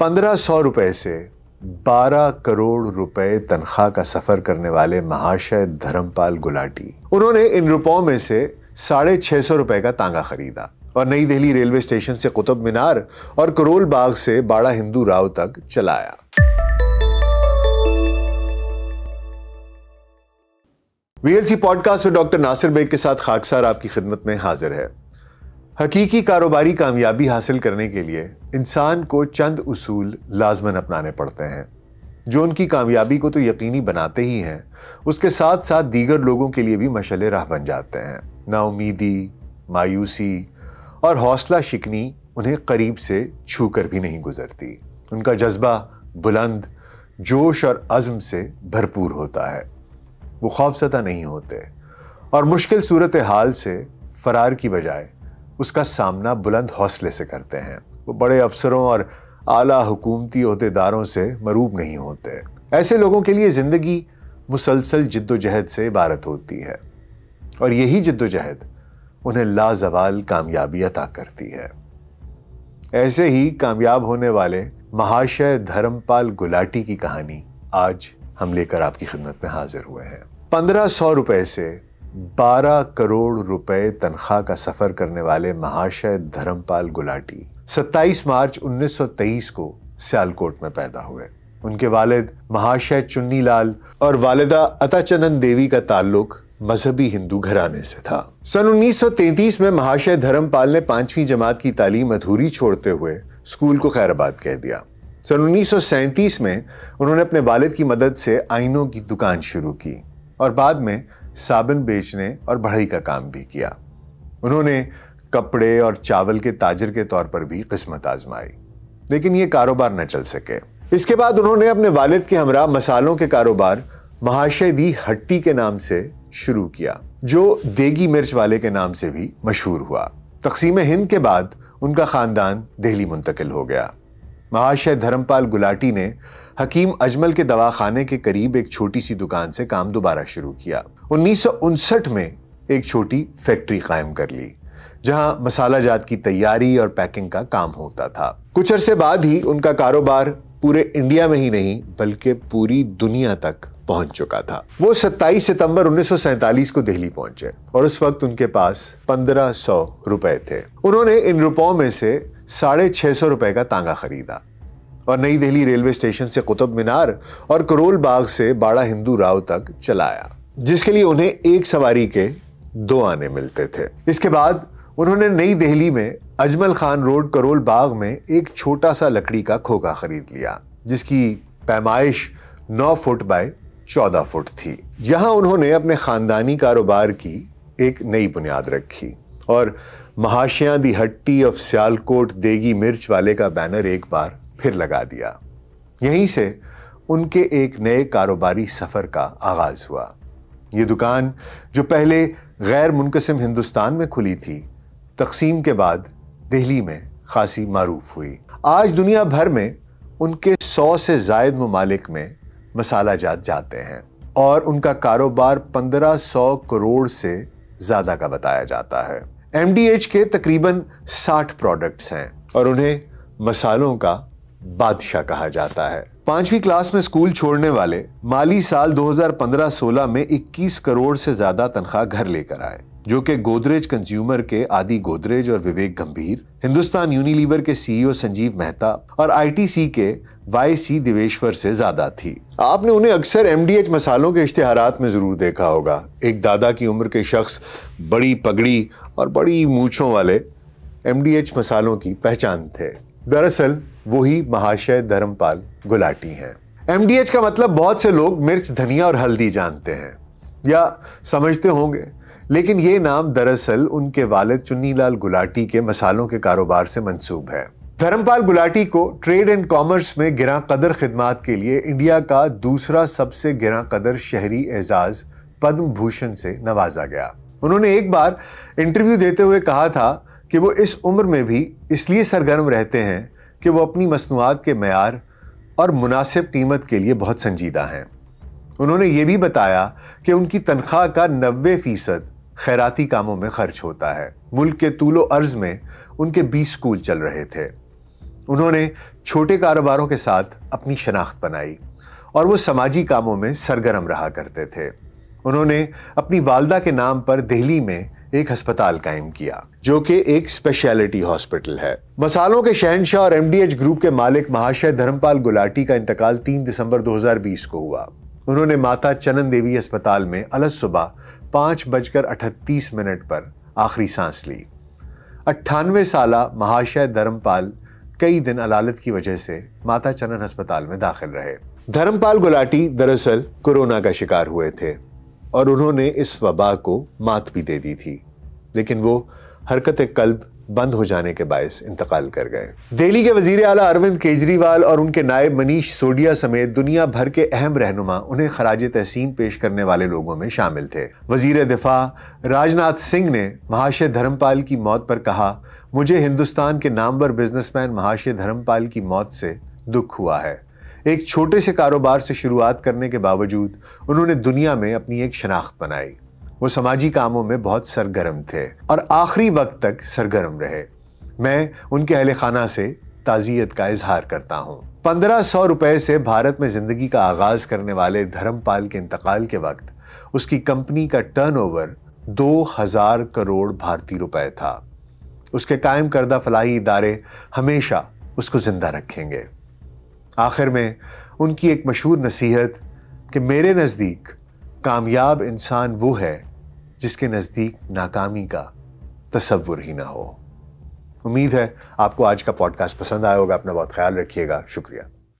पंद्रह सौ रुपये से बारह करोड़ रुपए तनख्वाह का सफर करने वाले महाशय धर्मपाल गुलाटी उन्होंने इन रुपयों में से साढ़े छः सौ रुपये का तांगा खरीदा और नई दिल्ली रेलवे स्टेशन से कुतुब मीनार और करोल बाग से बाड़ा हिंदू राव तक चलाया वीएलसी पॉडकास्ट में डॉक्टर नासिर बेग के साथ खाकसार आपकी खिदमत में हाजिर है हकीकी कारोबारी कामयाबी हासिल करने के लिए इंसान को चंद उसूल लाजमन अपनाने पड़ते हैं जो उनकी कामयाबी को तो यकीनी बनाते ही हैं उसके साथ साथ दीगर लोगों के लिए भी मशल राह बन जाते हैं नाउमीदी मायूसी और हौसला शिकनी उन्हें करीब से छू कर भी नहीं गुजरती उनका जज्बा बुलंद जोश और अज़म से भरपूर होता है वो खौफसदा नहीं होते और मुश्किल सूरत हाल से फ़रार की बजाय उसका सामना बुलंद हौसले से करते हैं वो बड़े अफसरों और आला हुकूमती अहदेदारों से मरूब नहीं होते ऐसे लोगों के लिए ज़िंदगी मुसलसल जिद्दोजहद से इबारत होती है और यही जिद्दोजहद उन्हें लाजवाल कामयाबी अता करती है ऐसे ही कामयाब होने वाले महाशय धर्मपाल गुलाटी की कहानी आज हम लेकर आपकी खिदमत में हाजिर हुए हैं पंद्रह सौ रुपए से बारह करोड़ रुपए तनख्वाह का सफ़र करने वाले महाशय धर्मपाल गुलाटी 27 मार्च 1923 को सियालकोट में पैदा हुए उनके वालिद महाशय चुन्नीलाल और वालिदा अताचनन देवी का ताल्लुक मजहबी हिंदू घराने से था सन 1933 में महाशय धर्मपाल ने पांचवी जमात की तालीम अधूरी छोड़ते हुए स्कूल को खैराबाद कह दिया सन उन्नीस में उन्होंने अपने वालिद की मदद से आइनों की दुकान शुरू की और बाद में साबुन बेचने और बढ़ई का काम भी किया उन्होंने कपड़े और चावल के ताजर के तौर पर भी किस्मत आजमाई लेकिन ये कारोबार न चल सके इसके बाद उन्होंने अपने वालिद के हमरा मसालों के कारोबार महाशय दी हट्टी के नाम से शुरू किया जो देगी मिर्च वाले के नाम से भी मशहूर हुआ तकसीम हिंद के बाद उनका ख़ानदान दिल्ली मुंतकिल हो गया महाशय धर्मपाल गुलाटी ने हकीम अजमल के दवाखाने के करीब एक छोटी सी दुकान से काम दोबारा शुरू किया उन्नीस में एक छोटी फैक्ट्री कायम कर ली जहां मसाला जात की तैयारी और पैकिंग का काम होता था कुछ अरसे बाद ही उनका कारोबार पूरे इंडिया में ही नहीं बल्कि पूरी दुनिया तक पहुंच चुका था वो 27 सितंबर उन्नीस को दिल्ली पहुंचे और उस वक्त उनके पास 1500 रुपए थे उन्होंने इन रुपयों में से साढ़े छः सौ रुपये का तांगा खरीदा और नई दिल्ली रेलवे स्टेशन से कुतुब मीनार और करोल बाग से बाड़ा हिंदू राव तक चलाया जिसके लिए उन्हें एक सवारी के दो आने मिलते थे इसके बाद उन्होंने नई दिल्ली में अजमल खान रोड करोल बाग में एक छोटा सा लकड़ी का खोखा खरीद लिया जिसकी पैमाइश नौ फुट बाय चौदह फुट थी यहाँ उन्होंने अपने ख़ानदानी कारोबार की एक नई बुनियाद रखी और महाशियां दी हट्टी ऑफ सियालकोट देगी मिर्च वाले का बैनर एक बार फिर लगा दिया यहीं से उनके एक नए कारोबारी सफ़र का आगाज़ हुआ ये दुकान जो पहले गैर मुनकसम हिंदुस्तान में खुली थी तकसीम के बाद दिल्ली में खासी मरूफ हुई आज दुनिया भर में उनके सौ से जायद ममालिक में मसाला जात जाते हैं और उनका कारोबार पंद्रह सौ करोड़ से ज़्यादा का बताया जाता है एम के तकरीबन 60 प्रोडक्ट्स हैं और उन्हें मसालों का बादशाह कहा जाता है पांचवी क्लास में स्कूल छोड़ने वाले माली साल 2015-16 में 21 करोड़ से ज़्यादा तनख्वाह घर लेकर आए जो कि गोदरेज कंज्यूमर के आदि गोदरेज और विवेक गंभीर हिंदुस्तान यूनिलीवर के सीईओ e संजीव मेहता और आईटीसी के वाई सी दिवेश्वर से ज़्यादा थी आपने उन्हें अक्सर एमडीएच मसालों के इश्तहारात में ज़रूर देखा होगा एक दादा की उम्र के शख्स बड़ी पगड़ी और बड़ी मूछों वाले एम मसालों की पहचान थे दरअसल वही महाशय धर्मपाल गुलाटी हैं एम का मतलब बहुत से लोग मिर्च धनिया और हल्दी जानते हैं या समझते होंगे लेकिन ये नाम दरअसल उनके वालिद चुन्नीलाल गुलाटी के मसालों के कारोबार से मंसूब है धर्मपाल गुलाटी को ट्रेड एंड कॉमर्स में गिरा कदर खदमात के लिए इंडिया का दूसरा सबसे गिरा कदर शहरी एजाज़ पद्म भूषण से नवाजा गया उन्होंने एक बार इंटरव्यू देते हुए कहा था कि वो इस उम्र में भी इसलिए सरगर्म रहते हैं कि वो अपनी मसनूआत के मैार और मुनासिब कीमत के लिए बहुत संजीदा हैं उन्होंने ये भी बताया कि उनकी तनख्वाह का नबे फ़ीसद खैराती कामों में खर्च होता है मुल्क के तूलो अर्ज में उनके बीस स्कूल चल रहे थे उन्होंने छोटे कारोबारों के साथ अपनी शनाख्त बनाई और वो समाजी कामों में सरगर्म रहा करते थे उन्होंने अपनी वालदा के नाम पर दिल्ली में एक अस्पताल कायम किया जो कि एक स्पेशलिटी हॉस्पिटल है मसालों के शहनशाह और एमडीएच ग्रुप के मालिक महाशय धर्मपाल गुलाटी का इंतकाल 3 दिसंबर 2020 को हुआ उन्होंने माता चनन देवी अस्पताल में अलग सुबह पांच बजकर अठतीस मिनट पर आखिरी सांस ली अट्ठानवे साल महाशय धर्मपाल कई दिन अदालत की वजह से माता चनन अस्पताल में दाखिल रहे धर्मपाल गुलाटी दरअसल कोरोना का शिकार हुए थे और उन्होंने इस वबा को मात भी दे दी थी लेकिन वो हरकत कल्ब बंद हो जाने के बायस इंतकाल कर गए दिल्ली के वजीर अला अरविंद केजरीवाल और उनके नायब मनीष सोडिया समेत दुनिया भर के अहम रहनुमा उन्हें खराज तहसीन पेश करने वाले लोगों में शामिल थे वजीर दिफा राजनाथ सिंह ने महाशय धर्मपाल की मौत पर कहा मुझे हिंदुस्तान के नामवर बिजनेसमैन महाशय धर्मपाल की मौत से दुख हुआ है एक छोटे से कारोबार से शुरुआत करने के बावजूद उन्होंने दुनिया में अपनी एक शनाख्त बनाई वो समाजी कामों में बहुत सरगर्म थे और आखिरी वक्त तक सरगर्म रहे मैं उनके अहल खाना से ताज़ियत का इजहार करता हूँ पंद्रह सौ रुपये से भारत में ज़िंदगी का आगाज़ करने वाले धर्मपाल के इंतकाल के वक्त उसकी कंपनी का टर्नओवर दो हज़ार करोड़ भारतीय रुपए था उसके कायम करदा फलाही इदारे हमेशा उसको ज़िंदा रखेंगे आखिर में उनकी एक मशहूर नसीहत कि मेरे नज़दीक कामयाब इंसान वो है जिसके नज़दीक नाकामी का तस्वुर ही ना हो उम्मीद है आपको आज का पॉडकास्ट पसंद आया होगा अपना बहुत ख्याल रखिएगा शुक्रिया